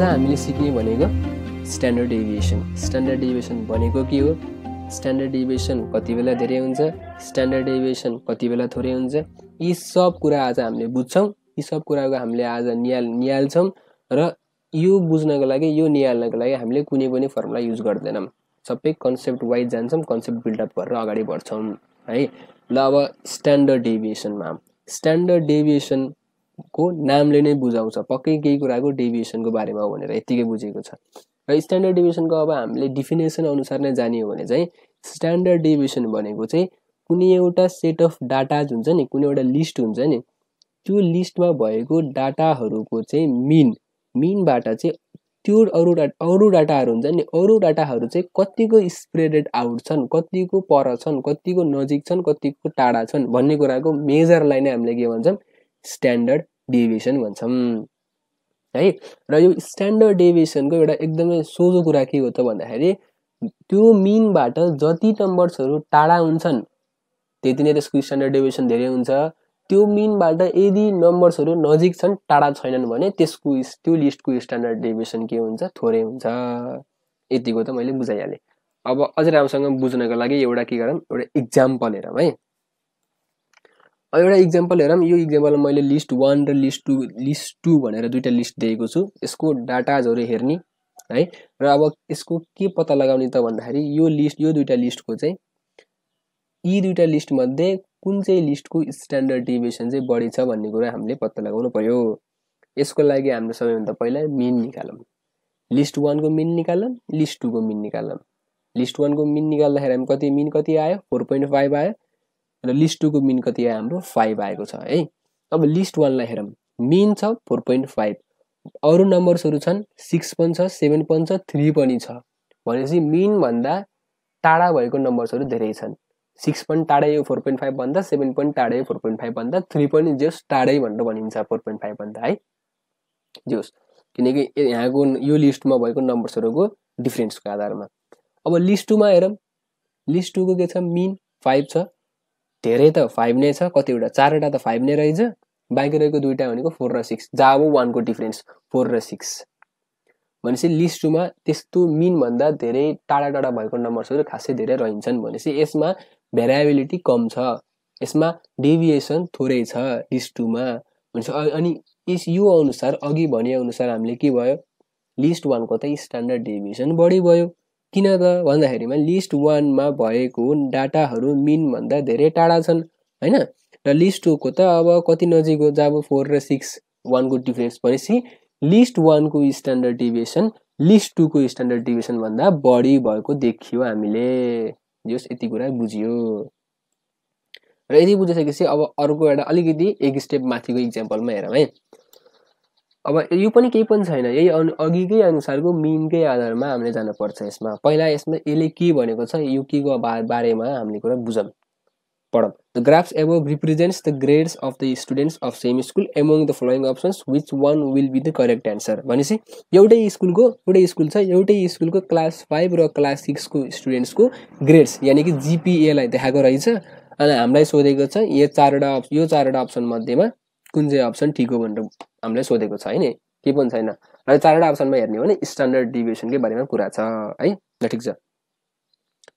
आज हामीले सिक्ने भनेको स्ट्यान्डर्ड डेभिएसन स्ट्यान्डर्ड डेभिएसन भनेको के हो स्ट्यान्डर्ड डेभिएसन कति बेला धेरै हुन्छ स्ट्यान्डर्ड डेभिएसन कति बेला थोरै हुन्छ यी सब कुरा आज हामीले बुझ्छौँ यी सब कुराको हामीले आज निहाल निहाल्छौँ र यो बुझ्नको लागि यो निहाल्नको लागि हामीले कुनै पनि फर्मुला युज गर्दैनौँ सबै कन्सेप्ट वाइज जान्छौँ कन्सेप्ट बिल्डअप गरेर अगाडि बढ्छौँ है ल अब स्ट्यान्डर्ड डेभिएसनमा स्ट्यान्डर्ड डेभिएसन को नामले नै बुझाउँछ पक्कै केही कुराको डेभिएसनको बारेमा हो भनेर यत्तिकै बुझेको छ र स्ट्यान्डर्ड डेभिएसनको अब हामीले डिफिनेसन अनुसार नै जानियो भने चाहिँ स्ट्यान्डर्ड डेभिएसन भनेको चाहिँ कुनै एउटा सेट अफ डाटाज हुन्छ नि कुनै एउटा लिस्ट हुन्छ नि त्यो लिस्टमा भएको डाटाहरूको चाहिँ मिन मिनबाट चाहिँ त्यो अरू डा अरू डाटाहरू हुन्छ नि अरू डाटाहरू चाहिँ कतिको स्प्रेडेड आउट छन् कतिको पर छन् कतिको नजिक छन् कतिको टाढा छन् भन्ने कुराको मेजरलाई नै हामीले के भन्छौँ स्ट्यान्डर्ड डेभिएसन भन्छौँ है र यो स्ट्यान्डर्ड डेभिएसनको एउटा एकदमै सोझो कुरा के हो त भन्दाखेरि त्यो मिनबाट जति नम्बर्सहरू टाढा हुन्छन् त्यति नै त्यसको स्ट्यान्डर्ड डेभिएसन धेरै हुन्छ त्यो मिनबाट यदि नम्बर्सहरू नजिक छन् टाढा छैनन् भने त्यसको त्यो लिस्टको स्ट्यान्डर्ड डेभिएसन के हुन्छ थोरै हुन्छ यतिको त मैले बुझाइहालेँ अब अझै राम्रोसँग बुझ्नको लागि एउटा के गरौँ एउटा इक्जाम्पल हेरौँ है अब एउटा इक्जाम्पल हेरौँ यो इक्जाम्पलमा मैले लिस्ट वान र लिस्ट टू लिस्ट टू भनेर दुइटा लिस्ट दिएको छु यसको डाटाजहरू हेर्ने है र अब यसको के पत्ता लगाउने त भन्दाखेरि यो लिस्ट यो दुइटा लिस्टको चाहिँ यी दुइटा लिस्टमध्ये कुन चाहिँ लिस्टको स्ट्यान्डर्ड डिभिएसन चाहिँ बढी छ भन्ने कुरा हामीले पत्ता लगाउनु पर्यो यसको लागि हामीले सबैभन्दा पहिला मिन निकालौँ लिस्ट वानको मिन निकालौँ लिस्ट टूको मिन निकालौँ लिस्ट वानको मिन निकाल्दाखेरि हामी कति मिन कति आयो फोर पोइन्ट फाइभ आयो र लिस्ट टूको मिन कति आयो हाम्रो फाइभ आएको छ है अब लिस्ट वानलाई हेरौँ मिन छ फोर पोइन्ट फाइभ अरू नम्बर्सहरू छन् सिक्स पनि छ सेभेन पनि छ थ्री पनि छ भनेपछि मिनभन्दा टाढा भएको नम्बर्सहरू धेरै छन् सिक्स पनि टाढै हो फोर पोइन्ट फाइभ भन्दा सेभेन पनि टाढै हो फोर पोइन्ट फाइभ भन्दा थ्री पनि जोस् टाढै भनेर भनिन्छ फोर पोइन्ट फाइभ भन्दा है जोस् किनकि यहाँको यो लिस्टमा भएको नम्बर्सहरूको डिफ्रेन्सको आधारमा अब लिस्ट टूमा हेरौँ लिस्ट टूको के छ मिन फाइभ छ धेरै त फाइभ नै छ कतिवटा चारवटा त फाइभ नै रहेछ बाँकी रहेको दुईवटा भनेको फोर र सिक्स जाबो अब वानको डिफरेन्स फोर र सिक्स भनेपछि लिस्ट टूमा त्यस्तो मिनभन्दा धेरै टाढा टाढा भएको नम्बर्सहरू खासै धेरै रहन्छन् भनेपछि यसमा भेराबिलिटी कम छ यसमा डेभिएसन थोरै छ लिस्ट टूमा भनेपछि अनि यस यो अनुसार अघि भने अनुसार हामीले के भयो लिस्ट वानको त स्ट्यान्डर्ड डेभिएसन बढी भयो किन त भन्दाखेरिमा लिस्ट वानमा भएको डाटाहरू मिनभन्दा धेरै टाढा छन् होइन र लिस्ट टूको त अब कति नजिक हो जब फोर र सिक्स वानको डिफ्रेन्स भनेपछि लिस्ट वानको स्ट्यान्डर्ड डिभिएसन लिस्ट टूको स्ट्यान्डर्ड डिभिएसनभन्दा बढी भएको देखियो हामीले जस यति कुरा बुझियो र यदि बुझिसकेपछि अब अर्को एउटा अलिकति एक स्टेप माथिको इक्जाम्पलमा हेरौँ है अब यो पनि केही पनि छैन यही अनु अघिकै अनुसारको मिनकै आधारमा हामीले जानुपर्छ यसमा पहिला यसमा यसले के भनेको छ यो के को बारेमा हामीले कुरा बुझौँ पढौँ the graphs above represents the grades of the students of same school among the following options which one will be the correct answer भनेपछि एउटै स्कुलको एउटै स्कुल छ एउटै स्कुलको क्लास फाइभ र क्लास सिक्सको स्टुडेन्ट्सको ग्रेड्स यानि कि जिपिएलाई देखाएको रहेछ अनि हामीलाई सोधेको छ यो चारवटा यो चारवटा अप्सन मध्येमा कुन चाहिँ अप्सन ठिक हो भनेर हामीलाई सोधेको छ होइन केही पनि छैन र चारवटा अप्सनमा हेर्ने हो भने स्ट्यान्डर्ड डिभिएसनकै बारेमा कुरा छ है ल ठिक छ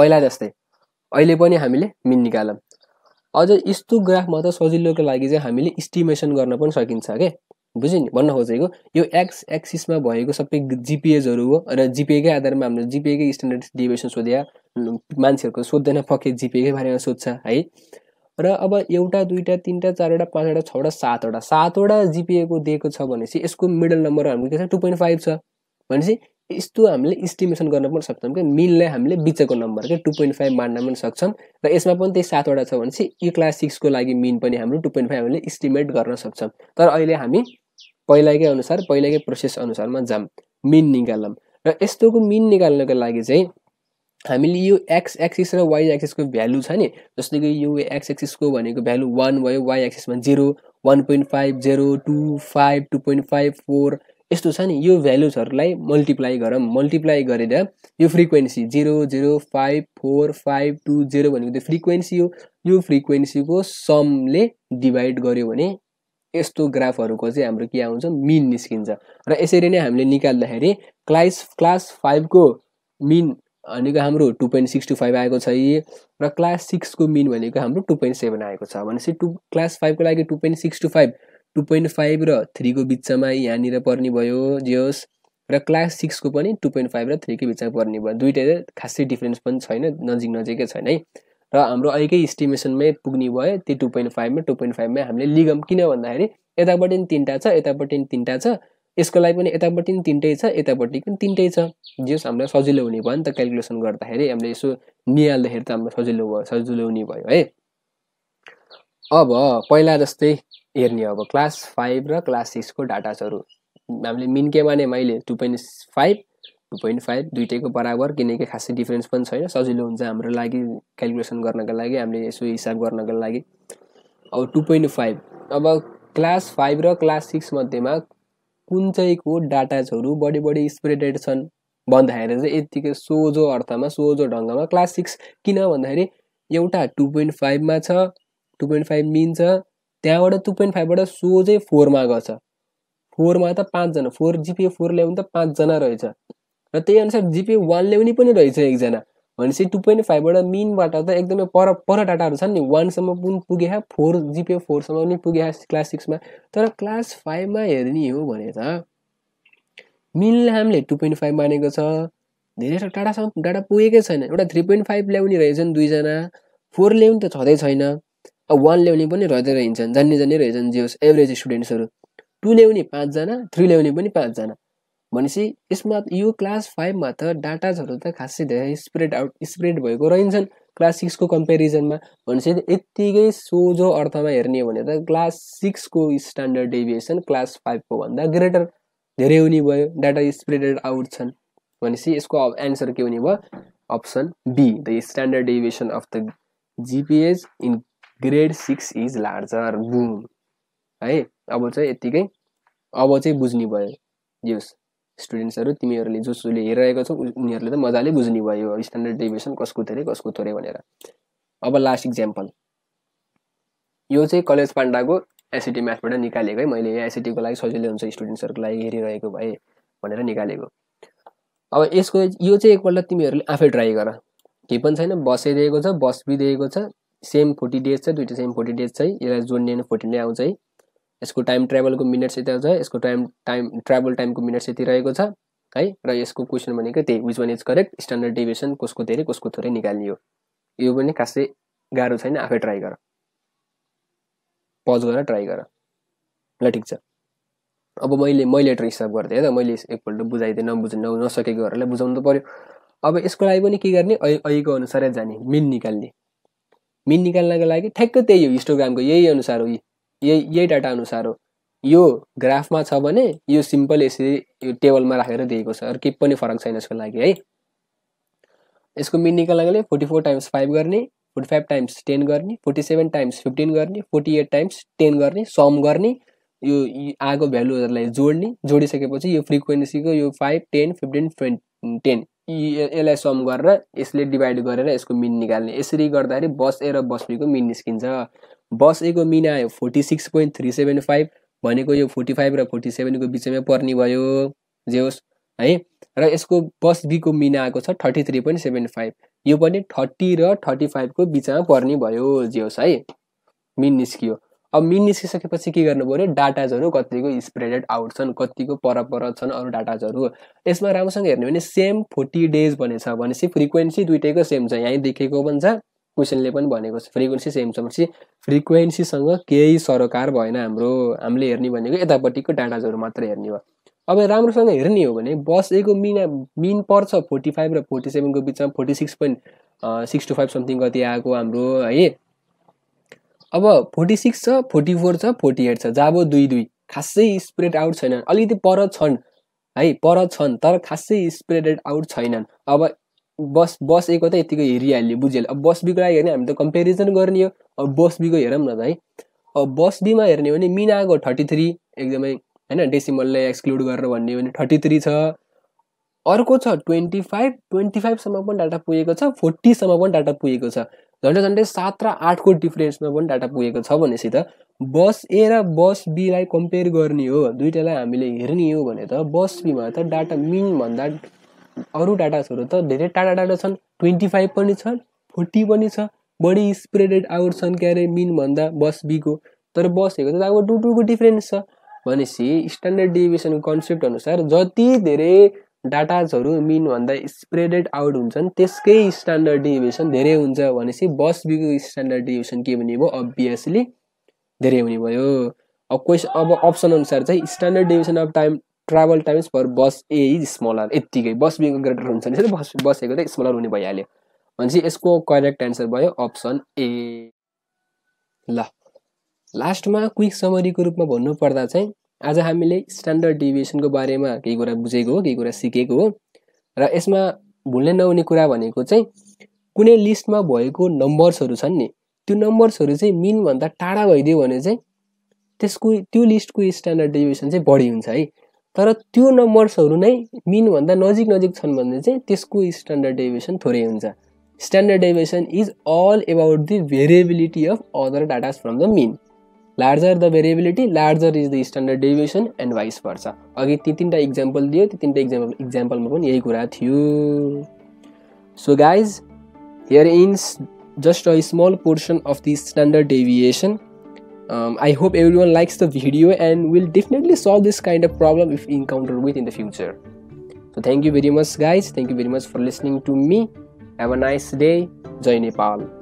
पहिला जस्तै अहिले पनि हामीले मिन निकालौँ अझ यस्तो ग्राफमा त सजिलोको लागि चाहिँ हामीले इस्टिमेसन गर्न पनि सकिन्छ के बुझ्यो नि भन्न खोजेको यो एक्स एक्सिसमा भएको सबै जिपिएजहरू हो र जिपिएकै आधारमा हाम्रो जिपिएकै स्ट्यान्डर्ड डिभिएसन सोध्या मान्छेहरूको सोध्दैन पक्कै जिपिएकै बारेमा सोध्छ है र अब एउटा दुईवटा तिनवटा चारवटा पाँचवटा छवटा सातवटा सातवटा जिपिएको दिएको छ भनेपछि यसको मिडल नम्बर हाम्रो के छ टु पोइन्ट फाइभ छ भनेपछि यस्तो हामीले इस्टिमेसन गर्न पनि सक्छौँ कि मिललाई हामीले बिचको नम्बर क्या टु पोइन्ट फाइभ मान्न पनि सक्छौँ र यसमा पनि त्यही सातवटा छ भनेपछि यो क्लास सिक्सको लागि मिन पनि हाम्रो टु पोइन्ट फाइभ हामीले इस्टिमेट गर्न सक्छौँ तर अहिले हामी पहिलाकै अनुसार पहिलाकै प्रोसेस अनुसारमा जाम मिन निकालौँ र यस्तोको मिन निकाल्नको लागि चाहिँ हामीले यो एक्स एक्सिस र वाइ एक्सिसको भ्यालु छ नि जस्तै कि यो एक्स एक्सिसको भनेको भ्यालु वान भयो वाइ एक्सिसमा zero one point five zero two five two point five four यस्तो छ नि यो भ्यालुजहरूलाई मल्टिप्लाई गरौँ मल्टिप्लाई गरेर यो frequency zero zero five four five two zero भनेको त्यो फ्रिक्वेन्सी हो यो फ्रिक्वेन्सीको समले डिभाइड गर्यो भने यस्तो ग्राफहरूको चाहिँ हाम्रो के आउँछ मिन निस्किन्छ र यसरी नै हामीले निकाल्दाखेरि क्लास क्लास फाइभको मिन भनेको हाम्रो two point six two five आएको छ र क्लास सिक्सको मिन भनेको हाम्रो टु पोइन्ट सेभेन आएको छ भनेपछि टु क्लास फाइभको लागि two point six two five two point five र थ्रीको बिचमा यहाँनिर पर्ने भयो जे होस् र क्लास सिक्सको पनि टु पोइन्ट फाइभ र थ्रीकै बिचमा पर्ने भयो दुइटै खासै डिफ्रेन्स पनि छैन नजिक नजिकै छैन है र हाम्रो अहिलेकै इस्टिमेसनमै पुग्ने भयो त्यो टु पोइन्ट फाइभमा टु पोइन्ट फाइभमा हामीले लिगम किन भन्दाखेरि यतापट्टि तिनवटा छ यतापट्टि तिनवटा छ यसको लागि पनि यतापट्टि पनि तिनटै छ यतापट्टि पनि तिनटै छ जस हामीलाई सजिलो हुने भयो नि त क्यालकुलेसन गर्दाखेरि हामीले यसो निहाल्दाखेरि त हामीलाई सजिलो भयो सजिलो हुने भयो है अब पहिला जस्तै हेर्ने अब क्लास फाइभ र क्लास सिक्सको डाटासहरू हामीले मिन के माने मैले two point five two point five दुइटैको बराबर किनकि खासै डिफ्रेन्स पनि छैन सजिलो हुन्छ हाम्रो लागि क्यालकुलेसन गर्नको लागि हामीले यसो हिसाब गर्नको लागि अब टु पोइन्ट फाइभ अब क्लास फाइभ र क्लास सिक्समध्येमा कुन चाहिँको डाटाजहरू बढी बढी स्प्रेडेड छन् भन्दाखेरि चाहिँ यत्तिकै सोझो अर्थमा सोझो ढङ्गमा क्लास सिक्स किन भन्दाखेरि एउटा टु पोइन्ट फाइभमा छ टु पोइन्ट फाइभ मिन छ त्यहाँबाट टु पोइन्ट फाइभबाट सोझै फोरमा गएछ फोरमा त पाँचजना फोर जिपिए फोर ल्याउनु त पाँचजना रहेछ र त्यही अनुसार जिपिए वान ल्याउने पनि रहेछ एकजना भनेपछि टु पोइन्ट फाइभबाट मिनबाट त एकदमै पर पर डाटाहरू छन् नि वानसम्म पनि पुगे फोर जिपिए फोरसम्म पनि पुगे क्लास सिक्समा तर क्लास फाइभमा हेर्ने हो भने त मिनलाई हामीले टु पोइन्ट फाइभ मानेको छ धेरै डाटासम्म डाटा पुगेकै छैन एउटा थ्री पोइन्ट फाइभ ल्याउने रहेछन् दुईजना फोर ल्याउने त छँदै छैन अब वान ल्याउने पनि रहँदै रहन्छन् जान्ने जान्ने रहेछन् जे होस् एभरेज स्टुडेन्ट्सहरू टु ल्याउने पाँचजना थ्री ल्याउने पनि पाँचजना भनेपछि यसमा यो क्लास फाइभमा त डाटाजहरू त खासै धेरै स्प्रेड आउट स्प्रेड भएको रहन्छन् क्लास सिक्सको कम्पेरिजनमा भनेपछि यत्तिकै सोझो अर्थमा हेर्ने हो भने त क्लास सिक्सको स्ट्यान्डर्ड डेभिएसन क्लास फाइभको भन्दा ग्रेटर धेरै हुने भयो डाटा स्प्रेडेड आउट छन् भनेपछि यसको एन्सर के हुने भयो option B the standard deviation of the GPAs in grade six is larger बुम है अब चाहिँ यत्तिकै अब चाहिँ बुझ्ने भयो यस स्टुडेन्ट्सहरू तिमीहरूले जो जसले हेरिरहेको छौ उनीहरूले त मजाले बुझ्ने भयो स्ट्यान्डर्ड डेभिएसन कसको थोरै कसको थोरै भनेर अब लास्ट इक्जाम्पल यो चाहिँ कलेज पाण्डाको एसिटी म्याथबाट निकालेको है मैले एसिटीको लागि सजिलो हुन्छ स्टुडेन्ट्सहरूको लागि हेरिरहेको भए भनेर निकालेको अब यसको यो चाहिँ एकपल्ट तिमीहरूले आफै ट्राई गर केही पनि छैन बसै दिएको छ बस दिएको छ सेम फोर्टी डेज छ दुइटा सेम फोर्टी डेज छ है यसलाई जोड्ने फोर्टी नै आउँछ है यसको टाइम ट्राभलको मिनट्स यता छ यसको टाइम टाइम ट्राभल टाइमको मिनट्स यति रहेको छ है र यसको क्वेसन भनेको त्यही which one is correct standard deviation कसको धेरै कसको थोरै निकाल्ने हो यो पनि खासै गाह्रो छैन आफै ट्राई गर पज गर ट्राई गर ल ठिक छ अब मैले मैले हिसाब गर्थेँ है त मैले एकपल्ट बुझाइदिएँ नबुझ्नु नसकेकोहरूलाई बुझाउनु त पऱ्यो अब यसको लागि पनि के गर्ने अहिलेको अनुसारै जाने मिन निकाल्ने मिन निकाल्नको लागि ठ्याक्कै त्यही हो हिस्टोग्रामको यही अनुसार हो यी यही यही डाटा अनुसार हो यो ग्राफमा छ भने यो सिम्पल यसरी यो टेबलमा राखेर दिएको छ अरू केही पनि फरक छैन यसको लागि है यसको मिन लागि फोर्टी फोर टाइम्स फाइभ गर्ने फोर्टी फाइभ टाइम्स टेन गर्ने फोर्टी सेभेन टाइम्स फिफ्टिन गर्ने फोर्टी एट टाइम्स टेन गर्ने सम गर्ने यो आगो भ्यालुहरूलाई जोड्ने जोडिसकेपछि यो फ्रिक्वेन्सीको यो five ten fifteen twenty ten यसलाई सम गरेर यसले डिभाइड गरेर यसको मिन निकाल्ने यसरी गर्दाखेरि बस ए र बस बीको मिन निस्किन्छ बसेको मिन आयो forty six point three seven five भनेको यो फोर्टी फाइभ र फोर्टी सेभेनको बिचमै पर्ने भयो जे होस् है र यसको बस बीको मिना आएको छ thirty three point seven five यो पनि थर्टी र थर्टी फाइभको बिचमा पर्ने भयो जे होस् है मिन निस्कियो अब मिन निस्किसकेपछि के गर्नु पऱ्यो डाटाजहरू कतिको स्प्रेडेड आउट छन् कतिको परपर छन् अरू डाटाजहरू यसमा राम्रोसँग हेर्ने भने सेम फोर्टी डेज भनेछ भनेपछि फ्रिक्वेन्सी दुइटैको सेम छ यहीँ देखेको पनि छ क्वेसनले पनि भनेको छ फ्रिक्वेन्सी सेम छ भनेपछि फ्रिक्वेन्सीसँग केही सरोकार भएन हाम्रो हामीले हेर्ने भनेको यतापट्टिको डाटाजहरू मात्र हेर्ने हो अब राम्रोसँग हेर्ने हो भने बस एको मिन पर्छ फोर्टी फाइभ र फोर्टी सेभेनको बिचमा forty six point six two five something कति आएको हाम्रो है अब फोर्टी सिक्स छ फोर्टी फोर छ फोर्टी एट छ जाबो दुई दुई खासै स्प्रेड आउट छैनन् अलिकति पर छन् है पर छन् तर खासै स्प्रेडेड आउट छैनन् अब बस बस एक त यत्तिकै हेरिहाल्यो बुझिहाल्यो अब बस बीको लागि हेर्ने हामी त कम्पेरिजन गर्ने हो अब बस बीको हेरौँ न त है अब बस बीमा हेर्ने हो भने मिनाको थर्टी थ्री एकदमै होइन डेसिमललाई एक्सक्लुड गरेर भन्ने भने थर्टी थ्री छ अर्को छ ट्वेन्टी फाइभ ट्वेन्टी फाइभसम्म पनि डाटा पुगेको छ फोर्टीसम्म पनि डाटा पुगेको छ झन्डै झन्डै सात र आठको डिफ्रेन्समा पनि डाटा पुगेको छ भनेपछि त बस ए र बस बीलाई कम्पेयर गर्ने हो दुइटालाई हामीले हेर्ने हो भने त बस बीमा त डाटा मिनभन्दा अरू डाटासहरू त धेरै टाढा टाढा छन् ट्वेन्टी फाइभ पनि छन् फोर्टी पनि छ बढी स्प्रेडेड आउट छन् के अरे मिनभन्दा बस बीको तर बसहरूको त अब टु टुको डिफ्रेन्स छ भनेपछि स्ट्यान्डर्ड डिभिसनको कन्सेप्ट अनुसार जति धेरै डाटाजहरू मिनभन्दा स्प्रेडेड आउट हुन्छन् त्यसकै स्ट्यान्डर्ड डिभिसन धेरै हुन्छ भनेपछि बस बीको स्ट्यान्डर्ड डिभिसन के हुने भयो अभियसली धेरै हुने भयो अब क्वेसन अब अप्सन अनुसार चाहिँ standard deviation of time travel times for bus A is smaller यत्तिकै बस बीको ग्रेटर हुन्छ भने बस बस त स्मलर हुने भइहाल्यो भनेपछि यसको करेक्ट एन्सर भयो अप्सन ए ल लास्टमा क्विक समरीको रूपमा भन्नुपर्दा चाहिँ आज हामीले स्ट्यान्डर्ड डिभिएसनको बारेमा केही कुरा बुझेको हो केही कुरा सिकेको हो र यसमा भुल्ने नहुने कुरा भनेको चाहिँ कुनै लिस्टमा भएको नम्बर्सहरू छन् नि त्यो नम्बर्सहरू चाहिँ मिनभन्दा टाढा भइदियो भने चाहिँ त्यसको त्यो लिस्टको स्ट्यान्डर्ड डिभिएसन चाहिँ बढी हुन्छ है तर त्यो नम्बर्सहरू नै मिनभन्दा नजिक नजिक छन् भने चाहिँ त्यसको स्ट्यान्डर्ड डेभिएसन थोरै हुन्छ standard deviation is all about the variability of other datas from the mean larger the variability larger is the standard deviation and vice पर्छ अघि ती तिनवटा इक्जाम्पल दियो ती तिनवटा इक्जाम्पल इक्जाम्पलमा पनि यही कुरा थियो सो गाइज हियर इन्स just a small portion of the standard deviation Um, I hope everyone likes the video and will definitely solve this kind of problem if encountered with in the future. So thank you very much guys. Thank you very much for listening to me. Have a nice day. Joy Nepal.